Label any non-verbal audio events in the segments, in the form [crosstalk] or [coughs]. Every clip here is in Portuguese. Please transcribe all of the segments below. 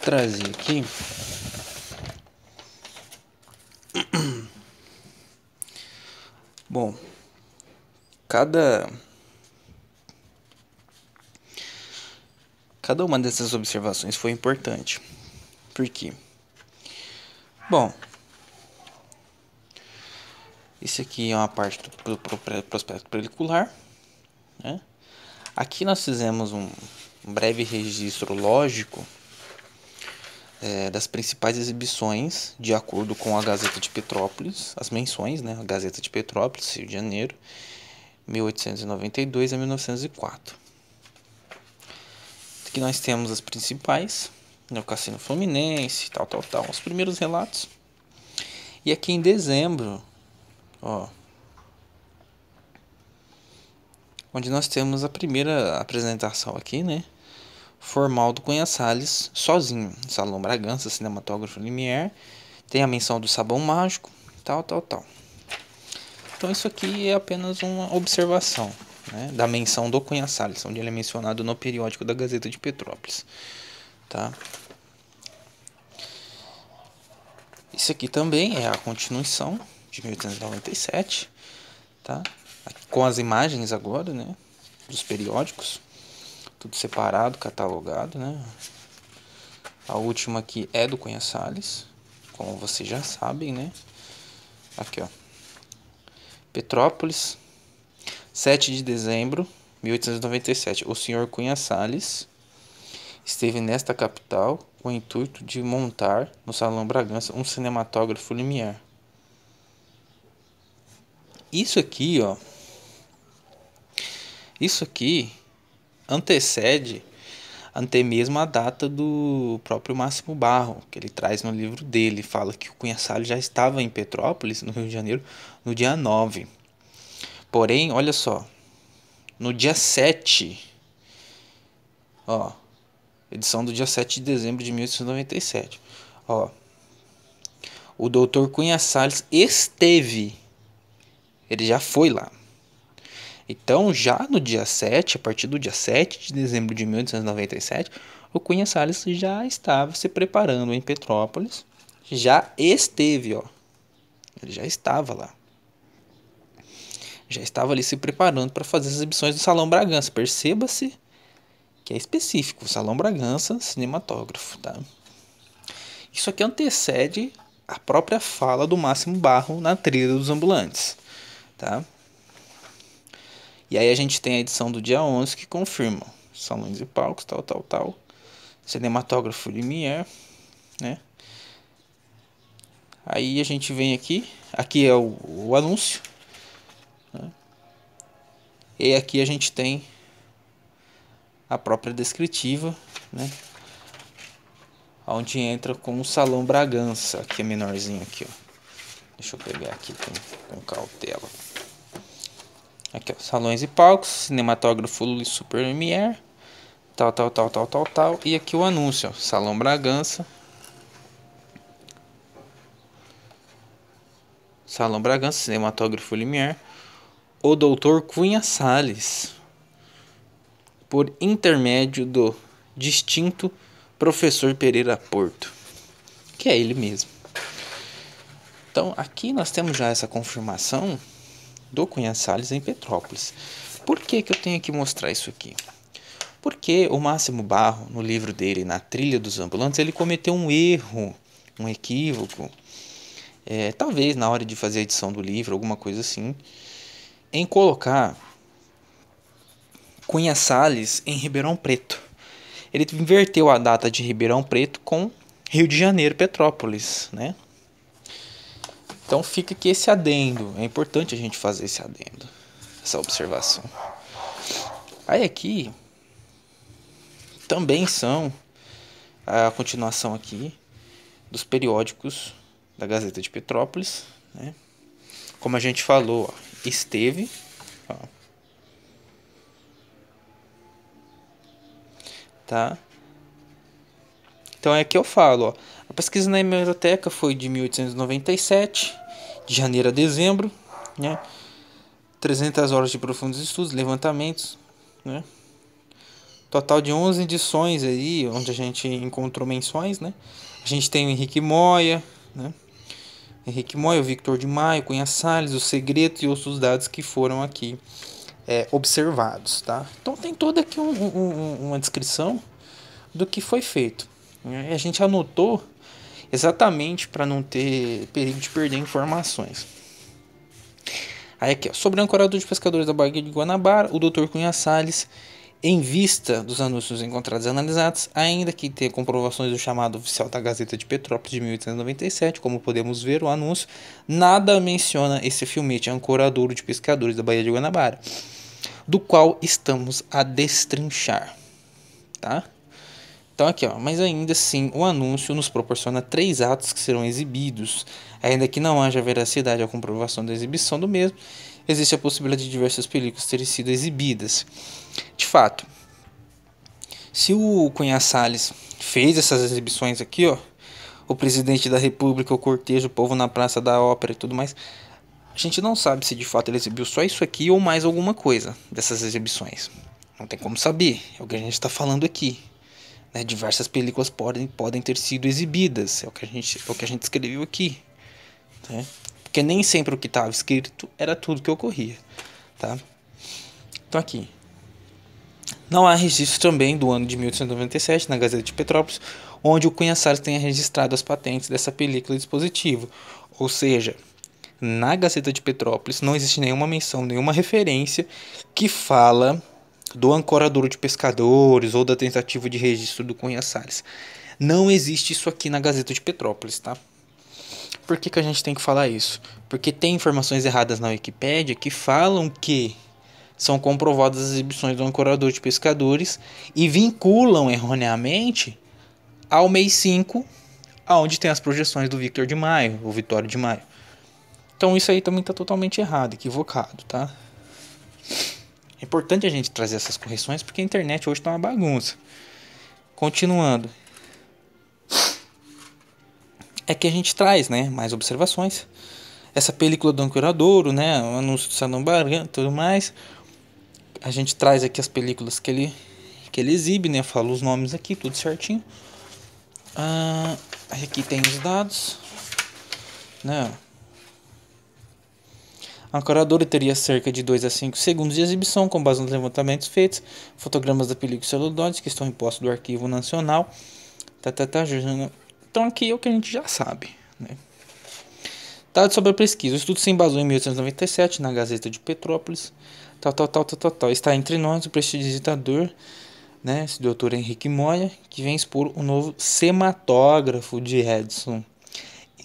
trazer aqui Bom, cada cada uma dessas observações foi importante. Por quê? Bom, esse aqui é uma parte do prospecto pelicular. Né? Aqui nós fizemos um breve registro lógico é, das principais exibições, de acordo com a Gazeta de Petrópolis, as menções, né? A Gazeta de Petrópolis, Rio de Janeiro, 1892 a 1904. Aqui nós temos as principais, no né, Cassino Fluminense, tal, tal, tal, os primeiros relatos. E aqui em dezembro, ó, onde nós temos a primeira apresentação aqui, né? formal do Cunha Salles sozinho. Salão Bragança, cinematógrafo Limier. Tem a menção do sabão mágico, tal, tal, tal. Então isso aqui é apenas uma observação né, da menção do Cunha Salles, onde ele é mencionado no periódico da Gazeta de Petrópolis. Tá? Isso aqui também é a continuação de 1897, tá? com as imagens agora né, dos periódicos tudo separado, catalogado, né? A última aqui é do Cunha Salles, como vocês já sabem, né? Aqui, ó. Petrópolis, 7 de dezembro de 1897. O senhor Cunha Salles esteve nesta capital com o intuito de montar no Salão Bragança um cinematógrafo limiar. Isso aqui, ó. Isso aqui antecede até mesmo a data do próprio Máximo Barro, que ele traz no livro dele, fala que o Cunha Salles já estava em Petrópolis, no Rio de Janeiro, no dia 9. Porém, olha só, no dia 7, ó, edição do dia 7 de dezembro de 1897, ó, o doutor Cunha Salles esteve, ele já foi lá, então, já no dia 7, a partir do dia 7 de dezembro de 1897, o Cunha Salles já estava se preparando em Petrópolis, já esteve, ó. Ele já estava lá. Já estava ali se preparando para fazer as exibições do Salão Bragança. Perceba-se que é específico, Salão Bragança, cinematógrafo, tá? Isso aqui antecede a própria fala do Máximo Barro na trilha dos ambulantes, tá? E aí a gente tem a edição do dia 11 que confirma salões e palcos, tal, tal, tal. Cinematógrafo Lumière, né? Aí a gente vem aqui, aqui é o, o anúncio. Né? E aqui a gente tem a própria descritiva, né? Onde entra com o Salão Bragança, aqui é menorzinho aqui, ó. Deixa eu pegar aqui com, com cautela. Aqui, ó, salões e palcos, cinematógrafo super Supermier, tal, tal, tal, tal, tal, tal. E aqui o anúncio, ó, Salão Bragança. Salão Bragança, cinematógrafo Limier. O doutor Cunha Salles, por intermédio do distinto professor Pereira Porto, que é ele mesmo. Então, aqui nós temos já essa confirmação do Cunha Salles em Petrópolis. Por que, que eu tenho que mostrar isso aqui? Porque o Máximo Barro, no livro dele, Na Trilha dos Ambulantes, ele cometeu um erro, um equívoco. É, talvez na hora de fazer a edição do livro, alguma coisa assim, em colocar Cunha Salles em Ribeirão Preto. Ele inverteu a data de Ribeirão Preto com Rio de Janeiro, Petrópolis, né? Então fica aqui esse adendo. É importante a gente fazer esse adendo, essa observação. Aí aqui também são a continuação aqui dos periódicos da Gazeta de Petrópolis, né? Como a gente falou, ó, esteve. Ó, tá? Então é que eu falo, ó, a pesquisa na hemeroteca foi de 1897, de janeiro a dezembro, né? 300 horas de profundos estudos, levantamentos, né? Total de 11 edições aí, onde a gente encontrou menções, né? A gente tem o Henrique Moya, né? Henrique Moya, o Victor de Maio, Cunha Salles, o Segredo e outros dados que foram aqui é, observados, tá? Então tem toda aqui um, um, uma descrição do que foi feito. Né? A gente anotou exatamente para não ter perigo de perder informações. Aí aqui, ó, sobre o ancorador de pescadores da Baía de Guanabara, o Dr. Cunha Salles, em vista dos anúncios encontrados e analisados, ainda que tenha comprovações do chamado oficial da Gazeta de Petrópolis de 1897, como podemos ver o anúncio, nada menciona esse filmete ancoradouro de pescadores da Baía de Guanabara, do qual estamos a destrinchar, tá? Então aqui, ó, mas ainda assim, o anúncio nos proporciona três atos que serão exibidos. Ainda que não haja veracidade à comprovação da exibição do mesmo, existe a possibilidade de diversas películas terem sido exibidas. De fato, se o Cunha Salles fez essas exibições aqui, ó, o presidente da república, o cortejo, o povo na praça da ópera e tudo mais, a gente não sabe se de fato ele exibiu só isso aqui ou mais alguma coisa dessas exibições. Não tem como saber, é o que a gente está falando aqui né, diversas películas podem, podem ter sido exibidas. É o que a gente, é o que a gente escreveu aqui. Né? Porque nem sempre o que estava escrito era tudo que ocorria. Tá? Então aqui. Não há registro também do ano de 1897 na Gazeta de Petrópolis, onde o Cunha Salles tenha registrado as patentes dessa película e dispositivo. Ou seja, na Gazeta de Petrópolis não existe nenhuma menção, nenhuma referência que fala do ancorador de pescadores ou da tentativa de registro do Cunha Salles. Não existe isso aqui na Gazeta de Petrópolis, tá? Por que, que a gente tem que falar isso? Porque tem informações erradas na Wikipédia que falam que são comprovadas as exibições do ancorador de pescadores e vinculam erroneamente ao mês 5, aonde tem as projeções do Victor de Maio, o Vitório de Maio. Então isso aí também está totalmente errado, equivocado, tá? É importante a gente trazer essas correções porque a internet hoje está uma bagunça. Continuando. É que a gente traz né, mais observações. Essa película do Ancuradouro, né, o anúncio do Sanambaran tudo mais. A gente traz aqui as películas que ele, que ele exibe, né? fala os nomes aqui, tudo certinho. Ah, aqui tem os dados. Né? A curadora teria cerca de 2 a 5 segundos de exibição com base nos levantamentos feitos, fotogramas da película celulose que estão em posse do Arquivo Nacional. Tá, tá, tá, então aqui é o que a gente já sabe. Né? Dados sobre a pesquisa. O estudo se embasou em 1897 na Gazeta de Petrópolis. Tal, tal, tal, tal, tal, tal. Está entre nós o prestidigitador, né, esse doutor Henrique Moya, que vem expor o novo sematógrafo de Edson.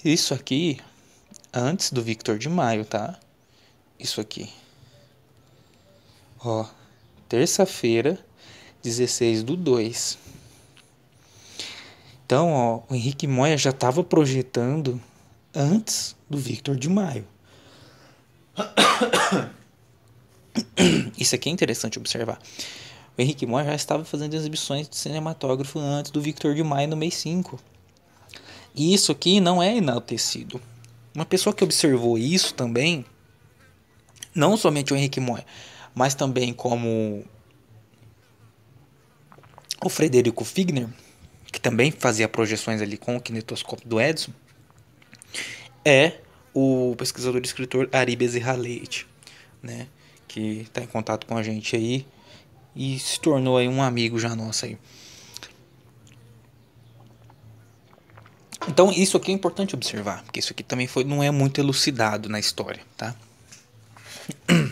Isso aqui antes do Victor de Maio, tá? isso aqui. Ó, terça-feira, 16 do 2. Então, ó, o Henrique Moya já estava projetando antes do Victor de Maio. [coughs] Isso aqui é interessante observar. O Henrique Moya já estava fazendo exibições de cinematógrafo antes do Victor de Maio no mês 5. E isso aqui não é enaltecido. Uma pessoa que observou isso também não somente o Henrique Moé, mas também como o Frederico Figner, que também fazia projeções ali com o kinetoscópio do Edson, é o pesquisador e escritor Ari Bezerra Leite, né? Que está em contato com a gente aí e se tornou aí um amigo já nosso aí. Então isso aqui é importante observar, porque isso aqui também foi, não é muito elucidado na história, tá? [clears throat]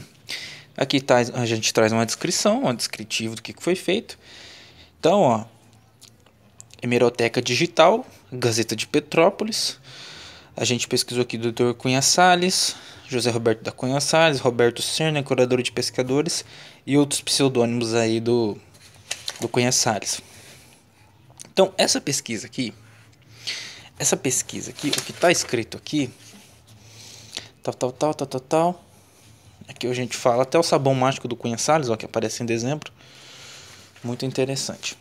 Aqui tá, a gente traz uma descrição, um descritivo do que foi feito. Então, ó, Hemeroteca Digital, Gazeta de Petrópolis. A gente pesquisou aqui do Dr. Cunha Salles, José Roberto da Cunha Salles, Roberto Serna, curador de pescadores e outros pseudônimos aí do, do Cunha Salles. Então, essa pesquisa aqui, essa pesquisa aqui, o que está escrito aqui, tal, tal, tal, tal, tal, tal, Aqui a gente fala até o sabão mágico do Cunha Salles, ó, que aparece em dezembro. Muito interessante.